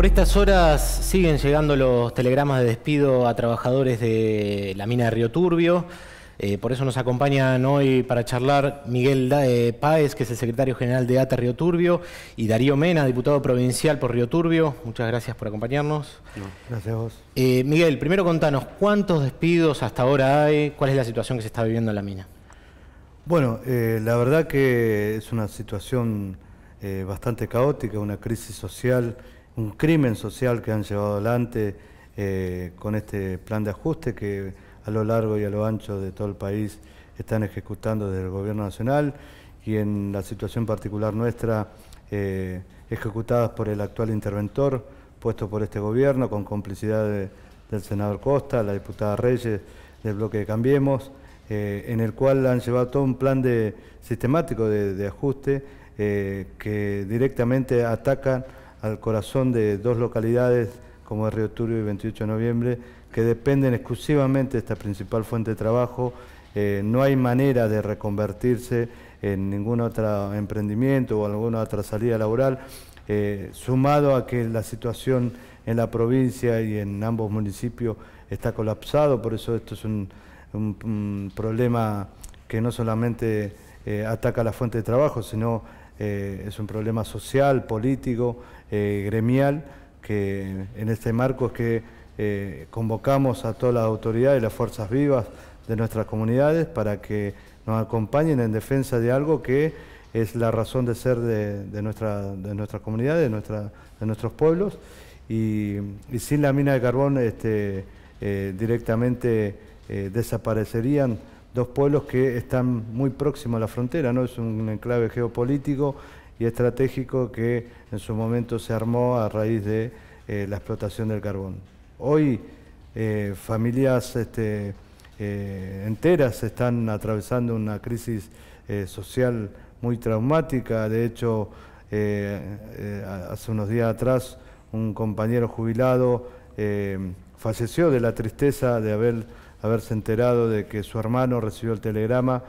Por estas horas siguen llegando los telegramas de despido a trabajadores de la mina de Río Turbio. Eh, por eso nos acompañan hoy para charlar Miguel Paez, eh, Páez, que es el secretario general de ATA Río Turbio, y Darío Mena, diputado provincial por Río Turbio. Muchas gracias por acompañarnos. gracias a vos. Eh, Miguel, primero contanos, ¿cuántos despidos hasta ahora hay? ¿Cuál es la situación que se está viviendo en la mina? Bueno, la verdad que es una situación bastante caótica, una crisis social un crimen social que han llevado adelante eh, con este plan de ajuste que a lo largo y a lo ancho de todo el país están ejecutando desde el Gobierno Nacional y en la situación particular nuestra, eh, ejecutadas por el actual interventor puesto por este Gobierno con complicidad del senador Costa, la diputada Reyes del bloque de Cambiemos, eh, en el cual han llevado todo un plan de, sistemático de, de ajuste que directamente atacan al corazón de dos localidades como es Río Turio y 28 de noviembre, que dependen exclusivamente de esta principal fuente de trabajo. Eh, no hay manera de reconvertirse en ningún otro emprendimiento o alguna otra salida laboral, eh, sumado a que la situación en la provincia y en ambos municipios está colapsado, por eso esto es un, problema que no solamente eh, ataca la fuente de trabajo, sino es un problema social, político, eh, gremial, que en este marco es que eh, convocamos a todas las autoridades y las fuerzas vivas de nuestras comunidades para que nos acompañen en defensa de algo que es la razón de ser de, de nuestra, de nuestra comunidad, de, nuestra, de nuestros pueblos, y, sin la mina de carbón este, eh, directamente desaparecerían dos pueblos que están muy próximos a la frontera, ¿no? es un enclave geopolítico y estratégico que en su momento se armó a raíz de eh, la explotación del carbón. Hoy eh, familias este, eh, enteras están atravesando una crisis social muy traumática, de hecho hace unos días atrás un compañero jubilado falleció de la tristeza de haber, haberse enterado de que su hermano recibió el telegrama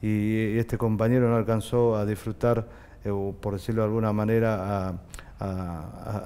y este compañero no alcanzó a disfrutar eh, por decirlo de alguna manera, a,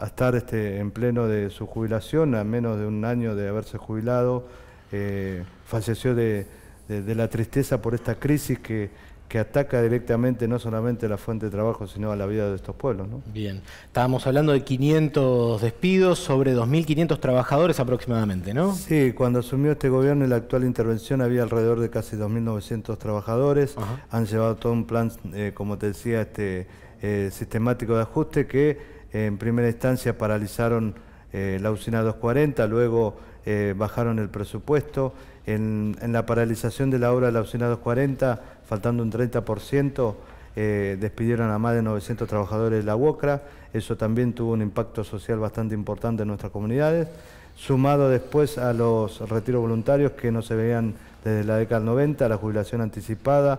estar este, en pleno de su jubilación, a menos de un año de haberse jubilado, eh, falleció de, la tristeza por esta crisis que, que ataca directamente no solamente a la fuente de trabajo, sino a la vida de estos pueblos. Bien, estábamos hablando de 500 despidos sobre 2.500 trabajadores aproximadamente, ¿no? Sí, cuando asumió este gobierno en la actual intervención había alrededor de casi 2.900 trabajadores, han llevado todo un plan, eh, como te decía, este eh, sistemático de ajuste que en primera instancia paralizaron eh, la usina 240, luego eh, bajaron el presupuesto, en, la paralización de la obra de la oficina 240, faltando un 30%, eh, despidieron a más de 900 trabajadores de la UOCRA, eso también tuvo un impacto social bastante importante en nuestras comunidades, sumado después a los retiros voluntarios que no se veían desde la década del 90, la jubilación anticipada,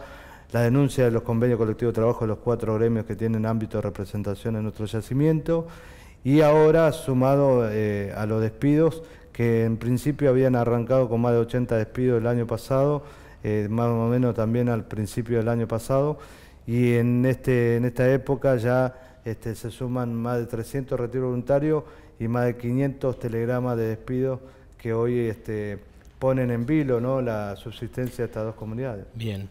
la denuncia de los convenios colectivos de trabajo de los cuatro gremios que tienen ámbito de representación en nuestro yacimiento, y ahora sumado eh, a los despidos, que en principio habían arrancado con más de 80 despidos el año pasado, eh, más o menos también al principio del año pasado, y en, este, en esta época ya este, se suman más de 300 retiros voluntarios y más de 500 telegramas de despidos que hoy este, ponen en vilo ¿no? la subsistencia de estas dos comunidades. Bien.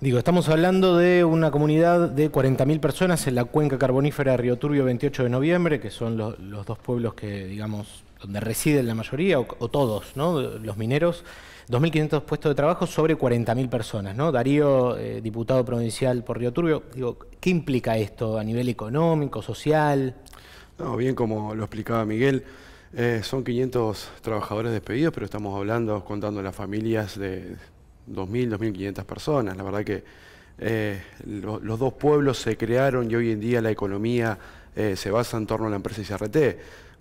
Digo, estamos hablando de una comunidad de 40.000 personas en la cuenca carbonífera de Río Turbio, 28 de noviembre, que son los dos pueblos que, digamos, donde residen la mayoría, o, todos, los mineros, 2.500 puestos de trabajo sobre 40.000 personas. ¿no? Darío, eh, diputado provincial por Río Turbio, digo, ¿qué implica esto a nivel económico, social? bien como lo explicaba Miguel, eh, son 500 trabajadores despedidos, pero estamos hablando, contando las familias de 2.000, 2.500 personas. La verdad que eh, los dos pueblos se crearon y hoy en día la economía se basa en torno a la empresa ICRT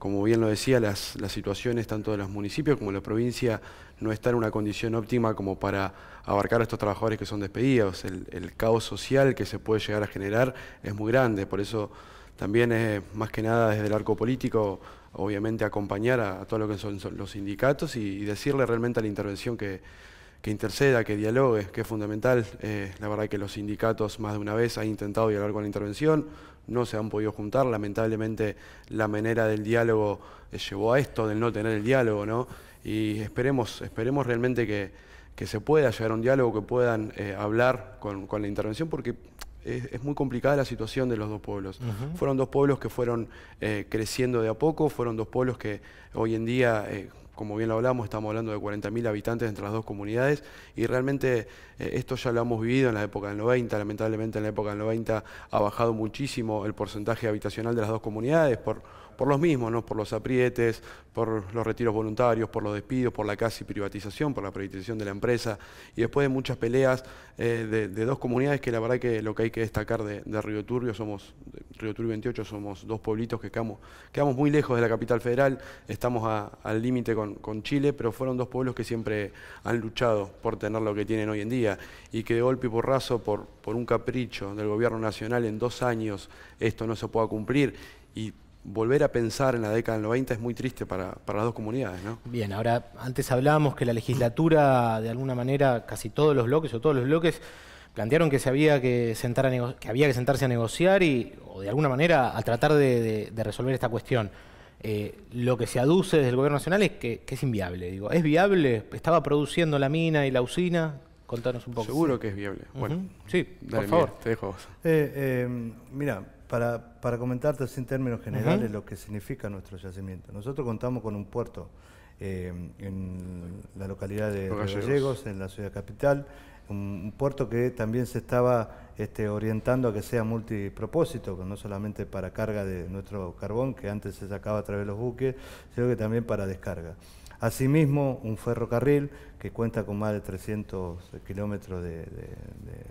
como bien lo decía, las, situaciones tanto de los municipios como de la provincia no están en una condición óptima como para abarcar a estos trabajadores que son despedidos. El, caos social que se puede llegar a generar es muy grande, por eso también es más que nada desde el arco político, obviamente acompañar a, todo lo que son, los sindicatos y, decirle realmente a la intervención que, interceda, que dialogue, que es fundamental. Eh, la verdad que los sindicatos más de una vez han intentado dialogar con la intervención, no se han podido juntar. Lamentablemente la manera del diálogo eh, llevó a esto, del no tener el diálogo, ¿no? Y esperemos, esperemos realmente que, se pueda llegar a un diálogo, que puedan eh, hablar con, con la intervención, porque es, muy complicada la situación de los dos pueblos. Fueron dos pueblos que fueron eh, creciendo de a poco, fueron dos pueblos que hoy en día, eh, como bien lo hablamos, estamos hablando de 40.000 habitantes entre las dos comunidades y realmente eh, esto ya lo hemos vivido en la época del 90, lamentablemente en la época del 90 ha bajado muchísimo el porcentaje habitacional de las dos comunidades por los mismos, ¿no? por los aprietes, por los retiros voluntarios, por los despidos, por la casi privatización, por la privatización de la empresa, y después de muchas peleas eh, de, dos comunidades que la verdad que lo que hay que destacar de, Río Turbio, somos, Río Turbio 28, somos dos pueblitos que quedamos, quedamos muy lejos de la capital federal, estamos al límite con, Chile, pero fueron dos pueblos que siempre han luchado por tener lo que tienen hoy en día, y que de golpe y porrazo, por, por un capricho del gobierno nacional en dos años, esto no se pueda cumplir, y volver a pensar en la década del 90 es muy triste para, las dos comunidades, ¿no? Bien, ahora, antes hablábamos que la legislatura, de alguna manera, casi todos los bloques o todos los bloques plantearon que se había que sentar que había que sentarse a negociar y, o de alguna manera, a tratar de, resolver esta cuestión. Eh, lo que se aduce desde el gobierno nacional es que, es inviable. Digo, ¿es viable? ¿Estaba produciendo la mina y la usina? Contanos un poco. Seguro que es viable. Bueno, sí, por favor. te dejo eh, eh, mira, para, comentarte sin en términos generales lo que significa nuestro yacimiento. Nosotros contamos con un puerto eh, en la localidad de Gallegos. Gallegos, en la ciudad capital, un, puerto que también se estaba este, orientando a que sea multipropósito, no solamente para carga de nuestro carbón, que antes se sacaba a través de los buques, sino que también para descarga. Asimismo, un ferrocarril que cuenta con más de 300 kilómetros de,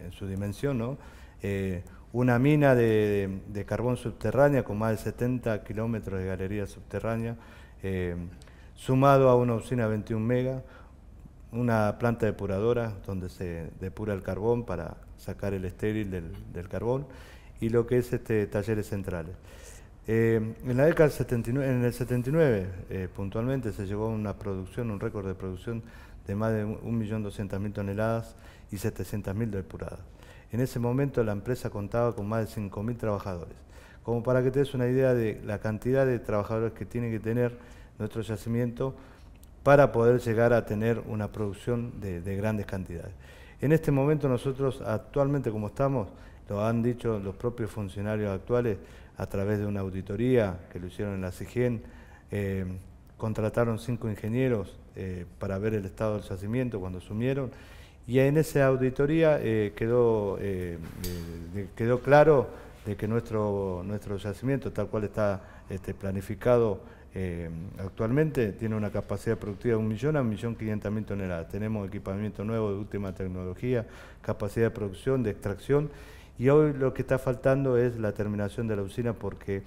en su dimensión, ¿no? Eh, una mina de, carbón subterránea con más de 70 kilómetros de galería subterránea, eh, sumado a una usina 21 mega, una planta depuradora donde se depura el carbón para sacar el estéril del, carbón y lo que es este talleres centrales. Eh, en la del 79, el 79 eh, puntualmente se llegó a una producción, un récord de producción de más de 1.200.000 toneladas y 700.000 depuradas. En ese momento la empresa contaba con más de 5.000 trabajadores. Como para que te des una idea de la cantidad de trabajadores que tiene que tener nuestro yacimiento para poder llegar a tener una producción de, grandes cantidades. En este momento nosotros actualmente como estamos, lo han dicho los propios funcionarios actuales a través de una auditoría que lo hicieron en la CIGEN, eh, contrataron cinco ingenieros eh, para ver el estado del yacimiento cuando asumieron y en esa auditoría eh, quedó, eh, eh, quedó claro de que nuestro, nuestro yacimiento, tal cual está este, planificado actualmente, tiene una capacidad productiva de un millón a un millón mil toneladas. Tenemos equipamiento nuevo de última tecnología, capacidad de producción, de extracción, y hoy lo que está faltando es la terminación de la usina porque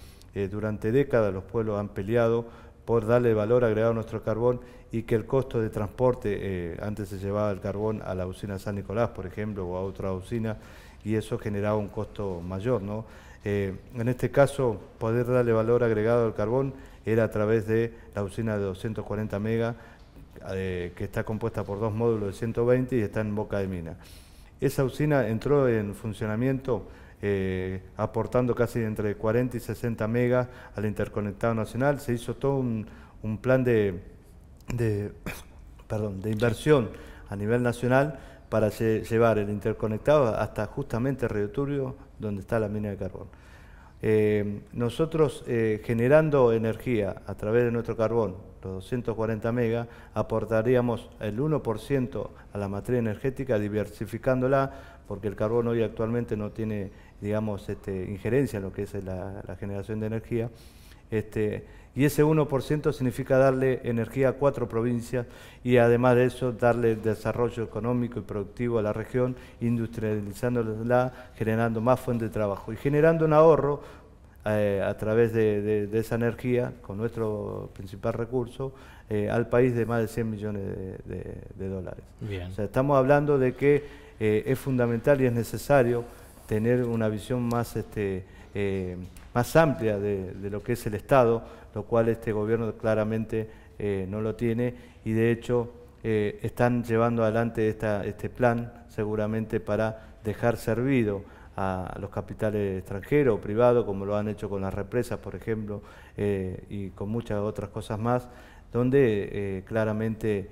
durante décadas los pueblos han peleado por darle valor agregado a nuestro carbón y que el costo de transporte, eh, antes se llevaba el carbón a la usina San Nicolás, por ejemplo, o a otra usina, y eso generaba un costo mayor. ¿no? Eh, en este caso, poder darle valor agregado al carbón era a través de la usina de 240 megas, eh, que está compuesta por dos módulos de 120 y está en Boca de Mina. Esa usina entró en funcionamiento eh, aportando casi entre 40 y 60 megas al interconectado nacional. Se hizo todo un, plan de, inversión a nivel nacional para llevar el interconectado hasta justamente Río Turbio, donde está la mina de carbón. Eh, nosotros eh, generando energía a través de nuestro carbón, los 240 megas, aportaríamos el 1% a la materia energética diversificándola, porque el carbón hoy actualmente no tiene digamos, este, injerencia en lo que es la, generación de energía. Este, y ese 1% significa darle energía a cuatro provincias y además de eso darle desarrollo económico y productivo a la región, industrializándola, generando más fuentes de trabajo y generando un ahorro eh, a través de, esa energía, con nuestro principal recurso, eh, al país de más de 100 millones de, dólares. Bien. estamos hablando de que eh, es fundamental y es necesario tener una visión más, este, eh, más amplia de, lo que es el Estado, lo cual este gobierno claramente eh, no lo tiene y de hecho eh, están llevando adelante este plan seguramente para dejar servido a los capitales extranjeros o privados, como lo han hecho con las represas, por ejemplo, y con muchas otras cosas más, donde claramente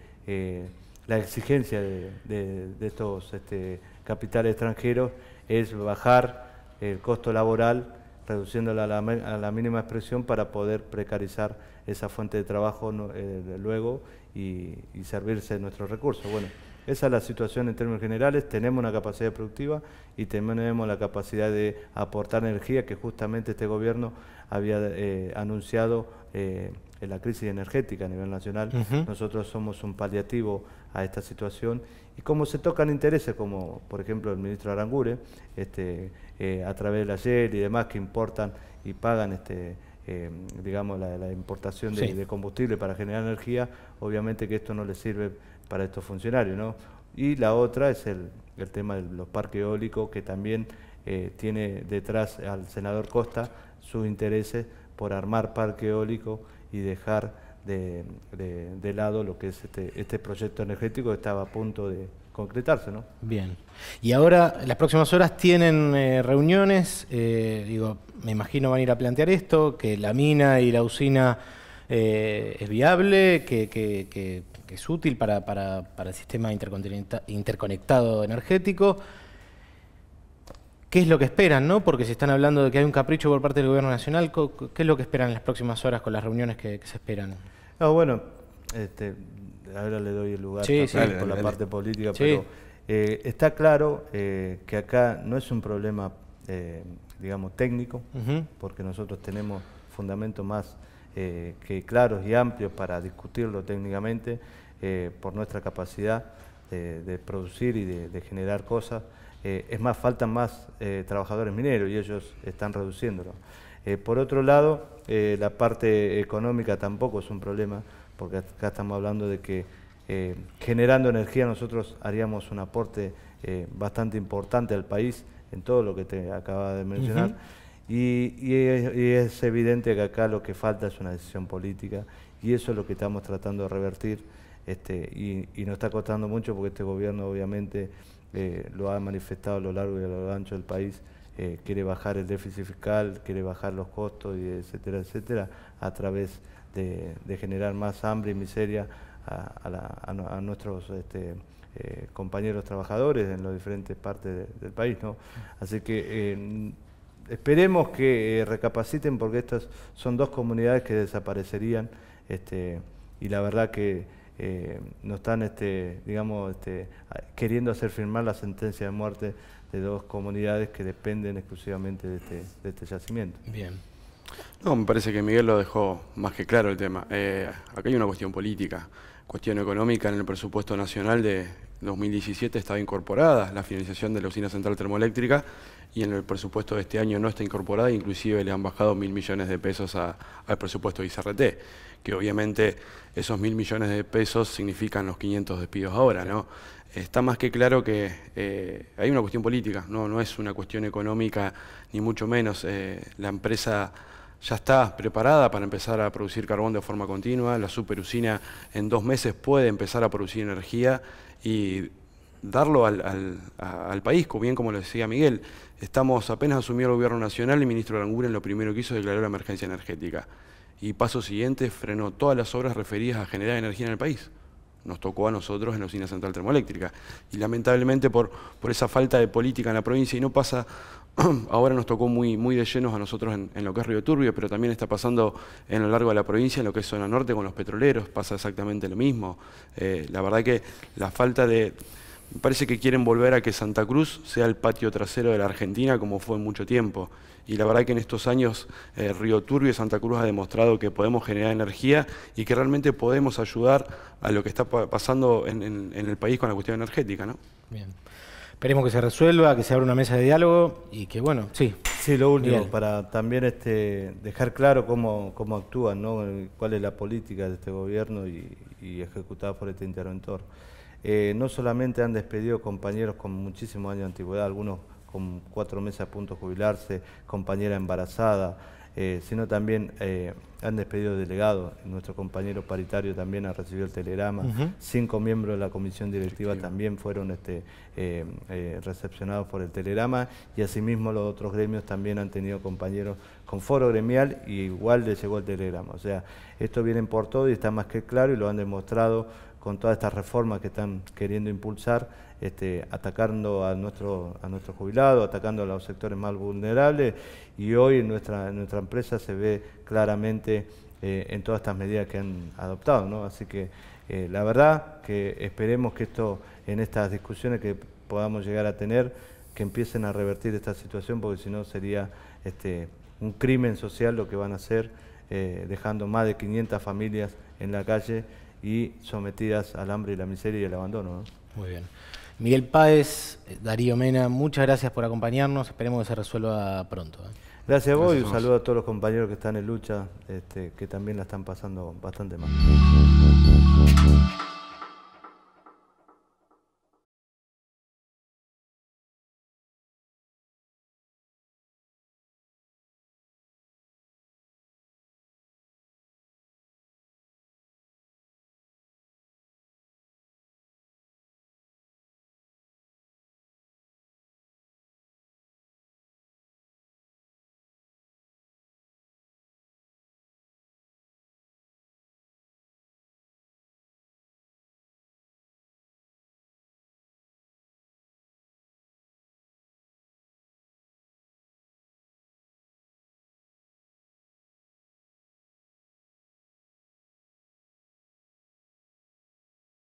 la exigencia de, estos este, capitales extranjeros es bajar el costo laboral, reduciéndola a la, mínima expresión para poder precarizar esa fuente de trabajo eh, luego y, servirse de nuestros recursos. Bueno, esa es la situación en términos generales, tenemos una capacidad productiva y tenemos la capacidad de aportar energía que justamente este gobierno había eh, anunciado. Eh, en la crisis energética a nivel nacional. Nosotros somos un paliativo a esta situación y como se tocan intereses, como por ejemplo el ministro Arangure, este, eh, a través de la YEL y demás, que importan y pagan este, eh, digamos, la, importación de, combustible para generar energía, obviamente que esto no le sirve para estos funcionarios, ¿no? Y la otra es el, tema de los parques eólicos, que también eh, tiene detrás al senador Costa sus intereses por armar parque eólico y dejar de, lado lo que es este, este, proyecto energético que estaba a punto de concretarse. ¿no? Bien. Y ahora, las próximas horas tienen eh, reuniones, eh, digo, me imagino van a ir a plantear esto, que la mina y la usina eh, es viable, que, es útil para, para el sistema interconectado energético qué es lo que esperan, ¿no? Porque si están hablando de que hay un capricho por parte del Gobierno Nacional, ¿qué es lo que esperan en las próximas horas con las reuniones que, se esperan? Ah, bueno, este, ahora le doy el lugar sí, la parte política, pero eh, está claro eh, que acá no es un problema, eh, digamos, técnico, porque nosotros tenemos fundamentos más que claros y amplios para discutirlo técnicamente por nuestra capacidad de, producir y de generar cosas. Eh, es más, faltan más eh, trabajadores mineros y ellos están reduciéndolo. Eh, por otro lado, la parte económica tampoco es un problema, porque acá estamos hablando de que generando energía nosotros haríamos un aporte bastante importante al país en todo lo que te acaba de mencionar. y, es, evidente que acá lo que falta es una decisión política y eso es lo que estamos tratando de revertir. Este, y, y, nos está costando mucho porque este gobierno obviamente eh, lo ha manifestado a lo largo y a lo ancho del país, eh, quiere bajar el déficit fiscal, quiere bajar los costos, y etcétera, etcétera, a través de, generar más hambre y miseria a, nuestros este, eh, compañeros trabajadores en las diferentes partes del país. Así que esperemos que recapaciten porque estas son dos comunidades que desaparecerían este, y la verdad que eh, no están, este, digamos, este, queriendo hacer firmar la sentencia de muerte de dos comunidades que dependen exclusivamente este, de este, yacimiento. Bien. No, me parece que Miguel lo dejó más que claro el tema. Eh, acá hay una cuestión política, cuestión económica en el presupuesto nacional de 2017 estaba incorporada la financiación de la usina central termoeléctrica y en el presupuesto de este año no está incorporada, inclusive le han bajado mil millones de pesos al presupuesto de ICRT, que obviamente esos mil millones de pesos significan los 500 despidos ahora, ¿no? Está más que claro que eh, hay una cuestión política, no, no es una cuestión económica, ni mucho menos. Eh, la empresa ya está preparada para empezar a producir carbón de forma continua, la superusina en dos meses puede empezar a producir energía y darlo al, al, país, bien como lo decía Miguel. Estamos apenas asumió el gobierno nacional, el ministro en lo primero que hizo declaró la emergencia energética. Y paso siguiente, frenó todas las obras referidas a generar energía en el país. Nos tocó a nosotros en la central termoeléctrica. Y lamentablemente por, por esa falta de política en la provincia, y no pasa, ahora nos tocó muy, muy de llenos a nosotros en, lo que es Río Turbio, pero también está pasando en lo largo de la provincia, en lo que es zona norte con los petroleros, pasa exactamente lo mismo. Eh, la verdad que la falta de me parece que quieren volver a que Santa Cruz sea el patio trasero de la Argentina como fue en mucho tiempo. Y la verdad que en estos años eh, Río Turbio y Santa Cruz ha demostrado que podemos generar energía y que realmente podemos ayudar a lo que está pasando en, el país con la cuestión energética. ¿no? Bien. Esperemos que se resuelva, que se abra una mesa de diálogo y que bueno, sí. Sí, lo último, para también este, dejar claro cómo, actúan, ¿no? Eh, cuál es la política de este gobierno y ejecutada por este interventor. Eh, no solamente han despedido compañeros con muchísimos años de antigüedad, algunos con cuatro meses a punto de jubilarse, compañera embarazada, eh, sino también eh, han despedido delegados. Nuestro compañero paritario también ha recibido el telegrama. Cinco miembros de la comisión directiva también fueron este, recepcionados por el telegrama y asimismo los otros gremios también han tenido compañeros con foro gremial y igual les llegó el telegrama. O sea, esto viene por todo y está más que claro y lo han demostrado con todas estas reformas que están queriendo impulsar, este, atacando a nuestro, a jubilado, atacando a los sectores más vulnerables y hoy nuestra, nuestra empresa se ve claramente eh, en todas estas medidas que han adoptado. ¿no? Así que eh, la verdad que esperemos que esto, en estas discusiones que podamos llegar a tener, que empiecen a revertir esta situación porque si no sería este, un crimen social lo que van a hacer, eh, dejando más de 500 familias en la calle y sometidas al hambre y la miseria y el abandono. Muy bien. Miguel Páez, Darío Mena, muchas gracias por acompañarnos. Esperemos que se resuelva pronto. ¿eh? Gracias a vos y un saludo a todos los compañeros que están en lucha, este, que también la están pasando bastante mal.